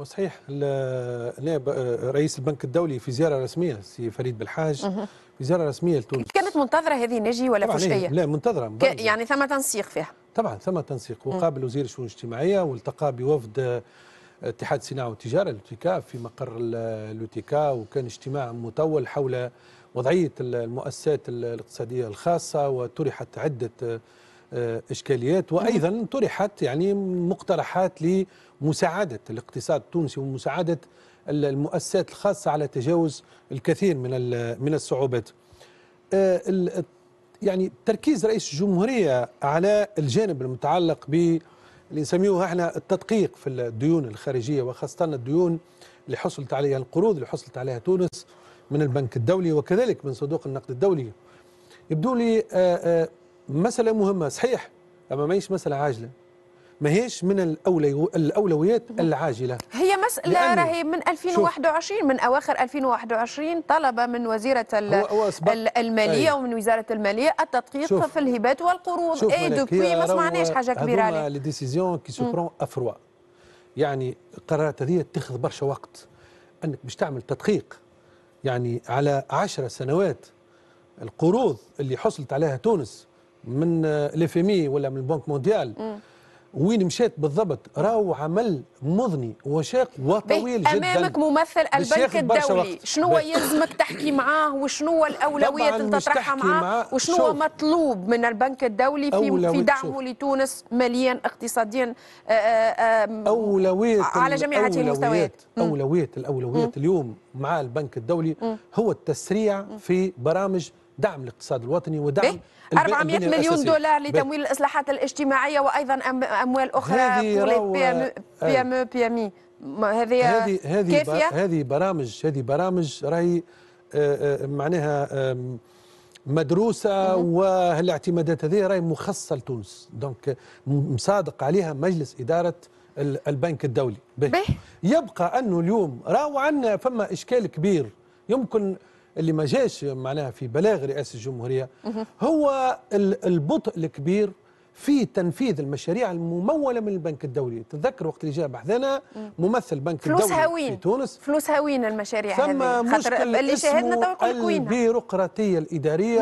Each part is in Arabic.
وصحيح نائب آه، رئيس البنك الدولي في زياره رسميه سي فريد بالحاج في زياره رسميه لتونس كانت منتظره هذه نجي ولا فشيه إيه، لا منتظره يعني ثم تنسيق فيها طبعا ثم تنسيق وقابل وزير الشؤون الاجتماعيه والتقى بوفد آه، اتحاد الصناعه والتجاره لوتيكا في مقر لوتيكا وكان اجتماع مطول حول وضعيه المؤسسات الاقتصاديه الخاصه وطرحت عده آه، آه، إشكاليات وأيضا طرحت يعني مقترحات لمساعدة الاقتصاد التونسي ومساعدة المؤسسات الخاصة على تجاوز الكثير من من الصعوبات آه، يعني تركيز رئيس الجمهورية على الجانب المتعلق ب اللي نسميوه احنا التدقيق في الديون الخارجية وخاصة الديون اللي حصلت عليها القروض اللي حصلت عليها تونس من البنك الدولي وكذلك من صندوق النقد الدولي يبدو لي آه، مسألة مهمة صحيح أما ماهيش مسألة عاجلة ما هيش من الأولو... الأولويات العاجلة هي مسألة راهي من 2021 من أواخر 2021 طلب من وزيرة هو هو المالية أي. ومن وزارة المالية التدقيق شوف. في الهبات والقروض أي دوبوي ما سمعناش حاجة كبيرة عليه لي ديسيزيون كي سوبرون أفروا يعني القرارات هذه تاخذ برشا وقت أنك باش تعمل تدقيق يعني على 10 سنوات القروض اللي حصلت عليها تونس من آه، ليفيمي ولا من البنك مونديال وين مشات بالضبط راهو عمل مضني وشاق وطويل جدا امامك ممثل البنك الدولي شنو يلزمك تحكي معاه وشنو الاولويات اللي تطرحها معاه, معاه وشنو مطلوب من البنك الدولي في في دعمه شوف. لتونس ماليا اقتصاديا آه، آه، اولويات على جميع هذه المستويات اولويات الاولويات اليوم مع البنك الدولي هو التسريع في برامج دعم الاقتصاد الوطني ودعم 400 مليون دولار لتمويل الاصلاحات الاجتماعيه وايضا اموال اخرى بي ام بي ام هذه هذه هذه برامج هذه برامج راهي آه، آه، معناها مدروسه والاعتمادات هذه راهي مخصصه لتونس دونك مصادق عليها مجلس اداره البنك الدولي به. يبقى انه اليوم راهو عندنا فما اشكال كبير يمكن اللي ما جاش معناها في بلاغ رئاسه الجمهوريه هو البطء الكبير في تنفيذ المشاريع المموله من البنك الدولي تتذكر وقت اللي جاء بحثنا ممثل بنك فلوس الدولي هاوين. في تونس فلوس هاوين المشاريع ثم هذه مشكل اللي شاهدنا البيروقراطيه الاداريه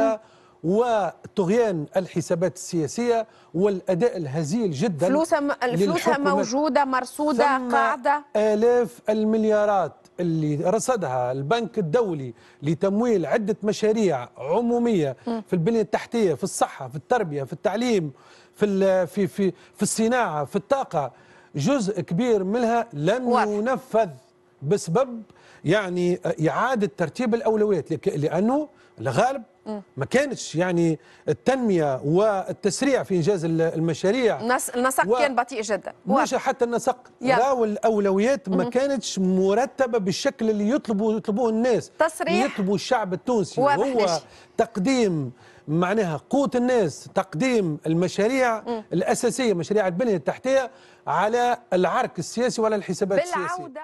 مم. وطغيان الحسابات السياسيه والاداء الهزيل جدا فلوسها فلوسها موجوده مرصوده قاعده الاف المليارات اللي رصدها البنك الدولي لتمويل عدة مشاريع عمومية في البنية التحتية في الصحة في التربية في التعليم في في في, في الصناعة في الطاقة جزء كبير منها لم ينفذ بسبب يعني إعادة ترتيب الأولويات لأنه الغالب ما كانتش يعني التنميه والتسريع في انجاز المشاريع النسق و... كان بطيء جدا مش حتى النسق لا والاولويات ما كانتش مرتبه بالشكل اللي يطلبوا يطلبوه الناس تصريح يطلبوا الشعب التونسي هو تقديم معناها قوه الناس تقديم المشاريع م. الاساسيه مشاريع البنيه التحتيه على العرك السياسي وعلى الحسابات السياسيه